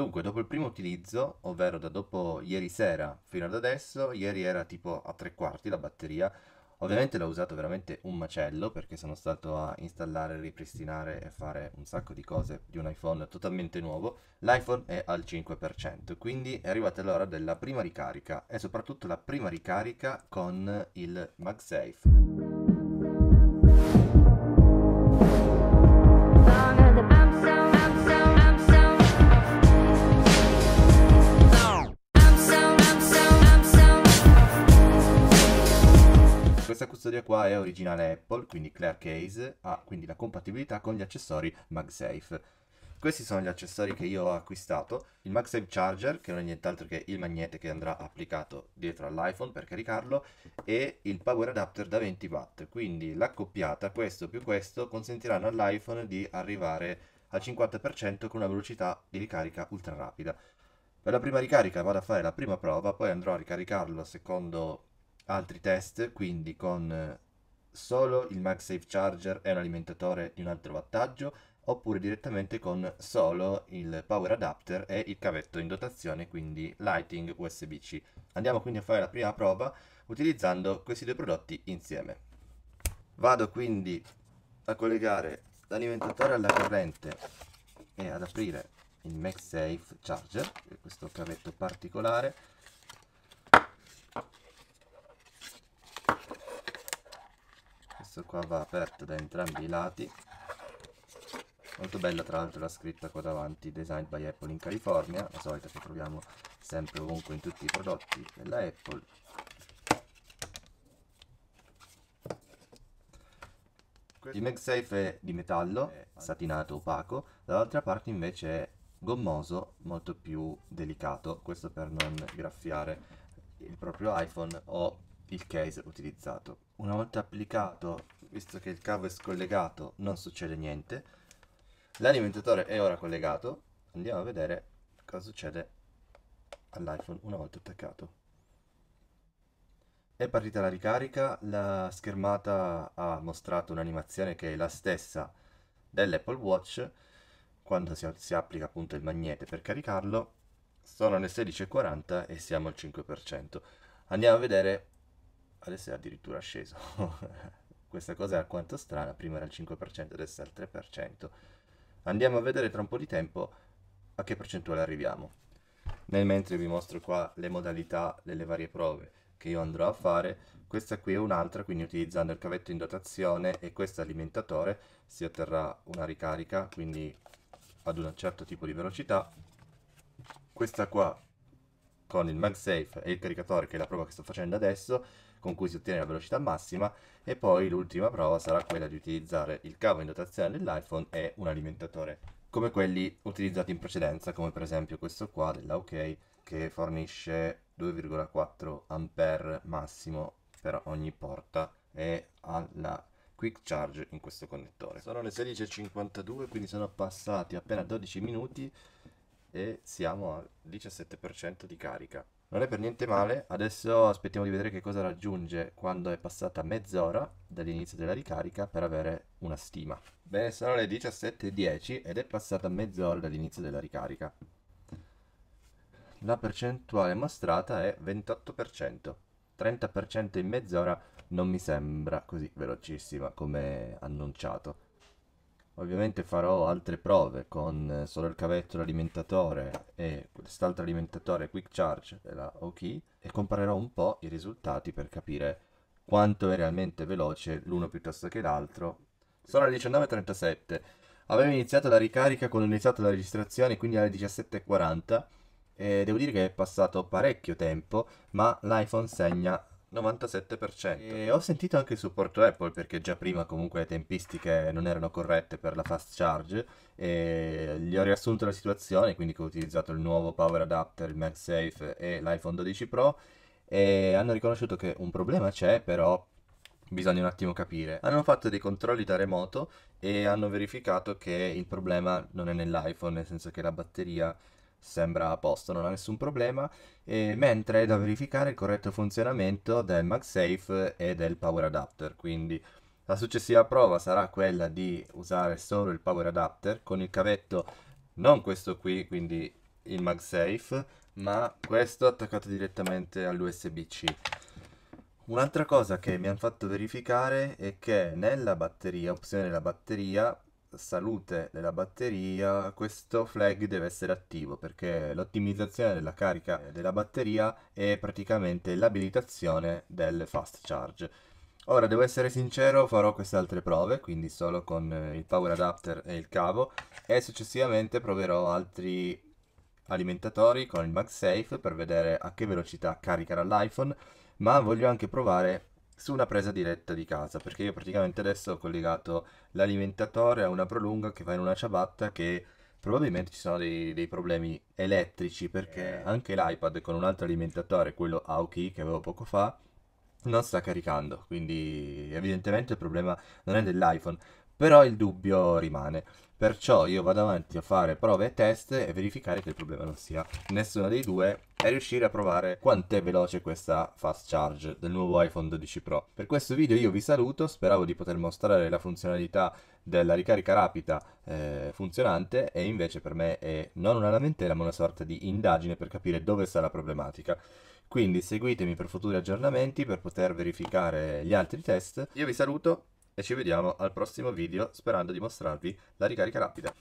Dunque, dopo il primo utilizzo, ovvero da dopo ieri sera fino ad adesso, ieri era tipo a tre quarti la batteria, Ovviamente l'ho usato veramente un macello perché sono stato a installare, ripristinare e fare un sacco di cose di un iPhone totalmente nuovo. L'iPhone è al 5%, quindi è arrivata l'ora della prima ricarica e soprattutto la prima ricarica con il MagSafe. custodia qua è originale Apple, quindi Clear Case, ha quindi la compatibilità con gli accessori MagSafe. Questi sono gli accessori che io ho acquistato, il MagSafe Charger che non è nient'altro che il magnete che andrà applicato dietro all'iPhone per caricarlo e il power adapter da 20 w quindi l'accoppiata questo più questo consentiranno all'iPhone di arrivare al 50% con una velocità di ricarica ultra rapida. Per la prima ricarica vado a fare la prima prova, poi andrò a ricaricarlo secondo altri test, quindi con eh, solo il MagSafe Charger e un alimentatore di un altro wattaggio, oppure direttamente con solo il power adapter e il cavetto in dotazione, quindi lighting USB-C. Andiamo quindi a fare la prima prova utilizzando questi due prodotti insieme. Vado quindi a collegare l'alimentatore alla corrente e ad aprire il MagSafe Charger, questo cavetto particolare, questo qua va aperto da entrambi i lati molto bella tra l'altro la scritta qua davanti designed by Apple in California la solita che troviamo sempre ovunque in tutti i prodotti della Apple il MagSafe è di metallo, satinato, opaco, dall'altra parte invece è gommoso, molto più delicato, questo per non graffiare il proprio iPhone o il case utilizzato. Una volta applicato, visto che il cavo è scollegato, non succede niente. L'alimentatore è ora collegato. Andiamo a vedere cosa succede all'iPhone una volta attaccato. È partita la ricarica, la schermata ha mostrato un'animazione che è la stessa dell'Apple Watch quando si, si, applica appunto il magnete per caricarlo sono le 16.40 e siamo al 5%. Andiamo a vedere adesso è addirittura sceso. Questa cosa è alquanto strana, prima era il 5%, adesso è al 3%. Andiamo a vedere tra un po' di tempo a che percentuale arriviamo. Nel mentre vi mostro qua le modalità delle varie prove che io andrò a fare, questa qui è un'altra, quindi utilizzando il cavetto in dotazione e questo alimentatore si otterrà una ricarica, quindi ad un certo tipo di velocità. Questa qua con il MagSafe e il caricatore, che è la prova che sto facendo adesso, con cui si ottiene la velocità massima e poi l'ultima prova sarà quella di utilizzare il cavo in dotazione dell'iPhone e un alimentatore come quelli utilizzati in precedenza come per esempio questo qua della OK che fornisce 2,4 ampere massimo per ogni porta e alla quick charge in questo connettore sono le 16.52 quindi sono passati appena 12 minuti e siamo al 17% di carica non è per niente male, adesso aspettiamo di vedere che cosa raggiunge quando è passata mezz'ora dall'inizio della ricarica per avere una stima. Bene, sono le 17.10 ed è passata mezz'ora dall'inizio della ricarica. La percentuale mostrata è 28%, 30% in mezz'ora non mi sembra così velocissima come annunciato. Ovviamente farò altre prove con eh, solo il cavetto, l'alimentatore e quest'altro alimentatore Quick Charge della OK e comparerò un po' i risultati per capire quanto è realmente veloce l'uno piuttosto che l'altro. Sono le 19.37, avevo iniziato la ricarica quando ho iniziato la registrazione, quindi alle 17.40 e devo dire che è passato parecchio tempo, ma l'iPhone segna 97%. E ho sentito anche il supporto Apple perché già prima comunque le tempistiche non erano corrette per la fast charge e gli ho riassunto la situazione, quindi ho utilizzato il nuovo power adapter, il MagSafe e l'iPhone 12 Pro e hanno riconosciuto che un problema c'è però bisogna un attimo capire. Hanno fatto dei controlli da remoto e hanno verificato che il problema non è nell'iPhone, nel senso che la batteria sembra a posto, non ha nessun problema, e mentre è da verificare il corretto funzionamento del MagSafe e del power adapter, quindi la successiva prova sarà quella di usare solo il power adapter con il cavetto, non questo qui, quindi il MagSafe, ma questo attaccato direttamente all'USB-C. Un'altra cosa che mi hanno fatto verificare è che nella batteria, opzione della batteria, salute della batteria questo flag deve essere attivo perché l'ottimizzazione della carica della batteria è praticamente l'abilitazione del fast charge ora devo essere sincero farò queste altre prove quindi solo con il power adapter e il cavo e successivamente proverò altri alimentatori con il MagSafe per vedere a che velocità caricherà l'iPhone ma voglio anche provare su una presa diretta di casa perché io praticamente adesso ho collegato l'alimentatore a una prolunga che va in una ciabatta che probabilmente ci sono dei, dei problemi elettrici perché eh. anche l'iPad con un altro alimentatore, quello Aoki che avevo poco fa, non sta caricando, quindi evidentemente il problema non è dell'iPhone, però il dubbio rimane. Perciò io vado avanti a fare prove e test e verificare che il problema non sia nessuno dei due e riuscire a provare quanto è veloce questa fast charge del nuovo iPhone 12 Pro. Per questo video io vi saluto, speravo di poter mostrare la funzionalità della ricarica rapida eh, funzionante e invece per me è non una lamentela ma una sorta di indagine per capire dove sta la problematica. Quindi seguitemi per futuri aggiornamenti per poter verificare gli altri test. Io vi saluto e ci vediamo al prossimo video sperando di mostrarvi la ricarica rapida.